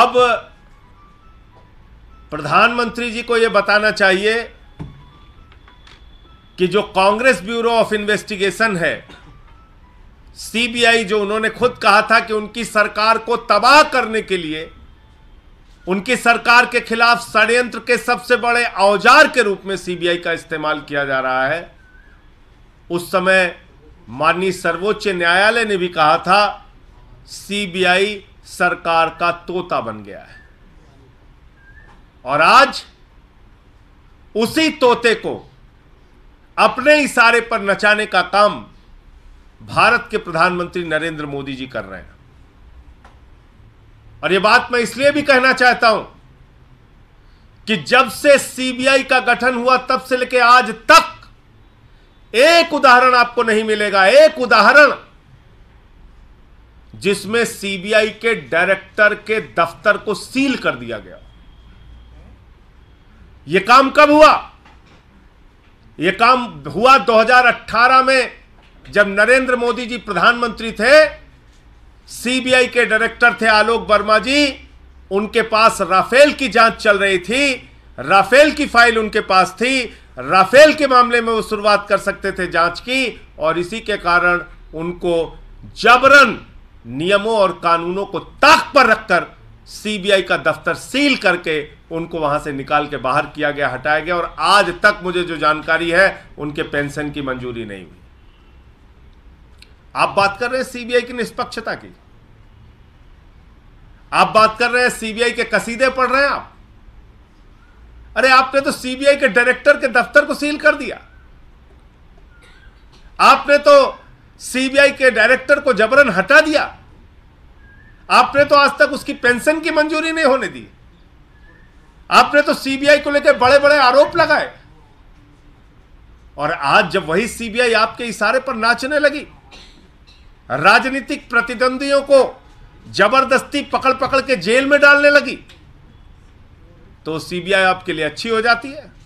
अब प्रधानमंत्री जी को यह बताना चाहिए कि जो कांग्रेस ब्यूरो ऑफ इन्वेस्टिगेशन है सीबीआई जो उन्होंने खुद कहा था कि उनकी सरकार को तबाह करने के लिए उनकी सरकार के खिलाफ षड्यंत्र के सबसे बड़े औजार के रूप में सीबीआई का इस्तेमाल किया जा रहा है उस समय माननीय सर्वोच्च न्यायालय ने भी कहा था सीबीआई सरकार का तोता बन गया है और आज उसी तोते को अपने इशारे पर नचाने का काम भारत के प्रधानमंत्री नरेंद्र मोदी जी कर रहे हैं और यह बात मैं इसलिए भी कहना चाहता हूं कि जब से सीबीआई का गठन हुआ तब से लेकर आज तक एक उदाहरण आपको नहीं मिलेगा एक उदाहरण जिसमें सीबीआई के डायरेक्टर के दफ्तर को सील कर दिया गया यह काम कब हुआ यह काम हुआ 2018 में जब नरेंद्र मोदी जी प्रधानमंत्री थे सीबीआई के डायरेक्टर थे आलोक वर्मा जी उनके पास राफेल की जांच चल रही थी राफेल की फाइल उनके पास थी राफेल के मामले में वो शुरुआत कर सकते थे जांच की और इसी के कारण उनको जबरन नियमों और कानूनों को ताक पर रखकर सीबीआई का दफ्तर सील करके उनको वहां से निकाल के बाहर किया गया हटाया गया और आज तक मुझे जो जानकारी है उनके पेंशन की मंजूरी नहीं हुई आप बात कर रहे हैं सीबीआई की निष्पक्षता की आप बात कर रहे हैं सीबीआई के कसीदे पढ़ रहे हैं आप अरे आपने तो सीबीआई के डायरेक्टर के दफ्तर को सील कर दिया आपने तो सीबीआई के डायरेक्टर को जबरन हटा दिया आपने तो आज तक उसकी पेंशन की मंजूरी नहीं होने दी आपने तो सीबीआई को लेकर बड़े बड़े आरोप लगाए और आज जब वही सीबीआई आपके इशारे पर नाचने लगी राजनीतिक प्रतिद्वंदियों को जबरदस्ती पकड़ पकड़ के जेल में डालने लगी तो सीबीआई आपके लिए अच्छी हो जाती है